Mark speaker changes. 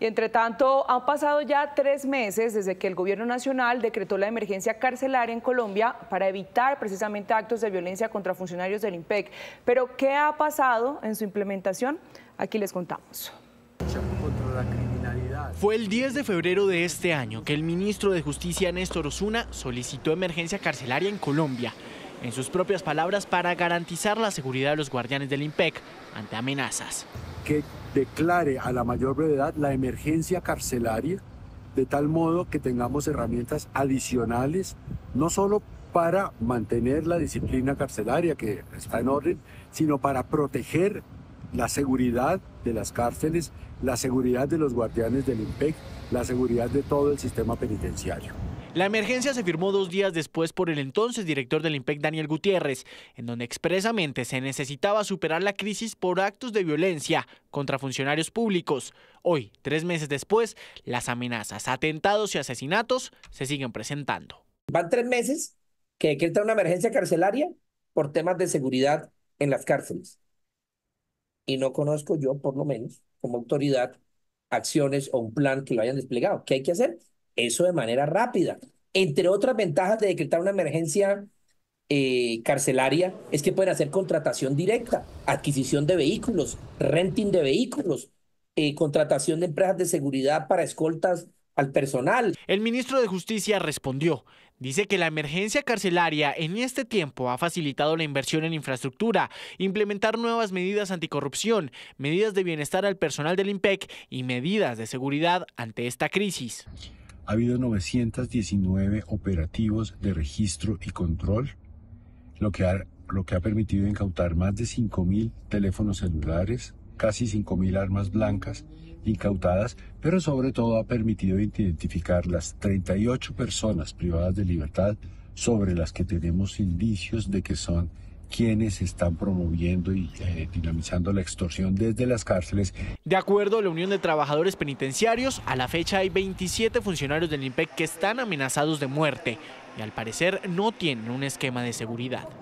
Speaker 1: Y entre tanto, han pasado ya tres meses desde que el Gobierno Nacional decretó la emergencia carcelaria en Colombia para evitar precisamente actos de violencia contra funcionarios del IMPEC. Pero, ¿qué ha pasado en su implementación? Aquí les contamos.
Speaker 2: Fue el 10 de febrero de este año que el ministro de Justicia Néstor Osuna solicitó emergencia carcelaria en Colombia, en sus propias palabras, para garantizar la seguridad de los guardianes del IMPEC ante amenazas
Speaker 3: que declare a la mayor brevedad la emergencia carcelaria, de tal modo que tengamos herramientas adicionales, no solo para mantener la disciplina carcelaria que está en orden, sino para proteger la seguridad de las cárceles, la seguridad de los guardianes del IMPEC, la seguridad de todo el sistema penitenciario.
Speaker 2: La emergencia se firmó dos días después por el entonces director del IMPEC, Daniel Gutiérrez, en donde expresamente se necesitaba superar la crisis por actos de violencia contra funcionarios públicos. Hoy, tres meses después, las amenazas, atentados y asesinatos se siguen presentando.
Speaker 1: Van tres meses que decreta una emergencia carcelaria por temas de seguridad en las cárceles. Y no conozco yo, por lo menos, como autoridad, acciones o un plan que lo hayan desplegado. ¿Qué hay que hacer? Eso de manera rápida. Entre otras ventajas de decretar una emergencia eh, carcelaria es que pueden hacer contratación directa, adquisición de vehículos, renting de vehículos, eh, contratación de empresas de seguridad para escoltas al personal. El ministro de Justicia respondió.
Speaker 2: Dice que la emergencia carcelaria en este tiempo ha facilitado la inversión en infraestructura, implementar nuevas medidas anticorrupción, medidas de bienestar al personal del IMPEC y medidas de seguridad ante esta crisis
Speaker 4: ha habido 919 operativos de registro y control, lo que ha, permitido incautar más de 5.000 teléfonos celulares, casi 5.000 armas blancas incautadas, pero sobre todo ha permitido identificar las 38 personas privadas de libertad sobre las que tenemos indicios de que son quienes están promoviendo y eh, dinamizando la extorsión desde las cárceles.
Speaker 2: De acuerdo a la Unión de Trabajadores Penitenciarios, a la fecha hay 27 funcionarios del IMPEC que están amenazados de muerte y al parecer no tienen un esquema de seguridad.